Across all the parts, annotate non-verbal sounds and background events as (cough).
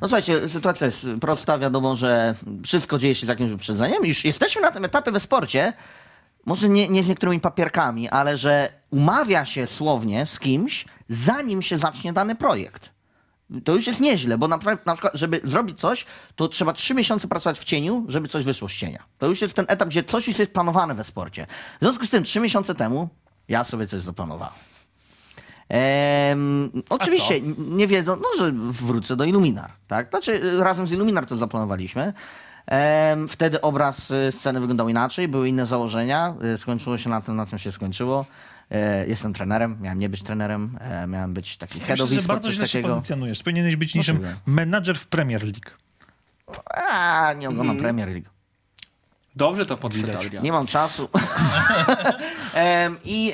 No słuchajcie, sytuacja jest prosta. Wiadomo, że wszystko dzieje się z jakimś wyprzedzeniem. Już jesteśmy na tym etapie we sporcie, może nie, nie z niektórymi papierkami, ale że umawia się słownie z kimś, zanim się zacznie dany projekt. To już jest nieźle, bo na, na przykład, żeby zrobić coś, to trzeba trzy miesiące pracować w cieniu, żeby coś wyszło z cienia. To już jest ten etap, gdzie coś już jest planowane we sporcie. W związku z tym, trzy miesiące temu ja sobie coś zaplanowałem. Ehm, oczywiście nie wiedzą, no, że wrócę do Illuminar. Tak? Znaczy, razem z Illuminar to zaplanowaliśmy. Ehm, wtedy obraz y, sceny wyglądał inaczej, były inne założenia. Y, skończyło się na tym, na czym się skończyło. E, jestem trenerem, miałem nie być trenerem, e, miałem być taki head of Myślę, bardzo źle takiego. się pozycjonujesz. Powinieneś być niczym menadżer w Premier League. A, nie oglądam hmm. Premier League. Dobrze to podwidać. Nie mam czasu. (laughs) I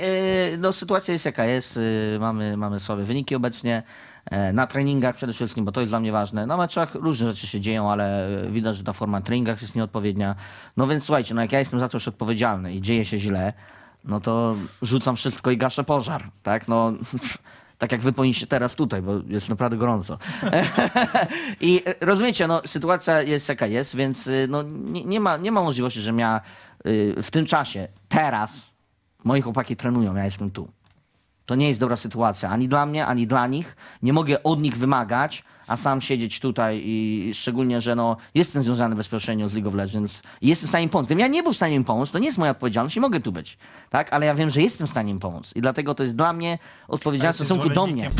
y, no, sytuacja jest jaka jest. Y, mamy, mamy sobie wyniki obecnie e, na treningach przede wszystkim, bo to jest dla mnie ważne. Na meczach różne rzeczy się dzieją, ale e, widać, że ta forma treningach jest nieodpowiednia. No więc słuchajcie, no jak ja jestem za coś odpowiedzialny i dzieje się źle, no to rzucam wszystko i gaszę pożar, tak? No (laughs) Tak jak wy powinniście teraz tutaj, bo jest naprawdę gorąco. (laughs) I e, rozumiecie, no, sytuacja jest jaka jest, więc e, no, nie, nie, ma, nie ma możliwości, że ja e, w tym czasie, teraz, moi chłopaki trenują, ja jestem tu. To nie jest dobra sytuacja ani dla mnie, ani dla nich. Nie mogę od nich wymagać, a sam siedzieć tutaj i szczególnie, że no, jestem związany bezpośrednio z League of Legends i jestem w stanie im pomóc. Gdybym ja nie był w stanie im pomóc, to nie jest moja odpowiedzialność i mogę tu być, tak? Ale ja wiem, że jestem w stanie im pomóc i dlatego to jest dla mnie odpowiedzialność w stosunku do mnie.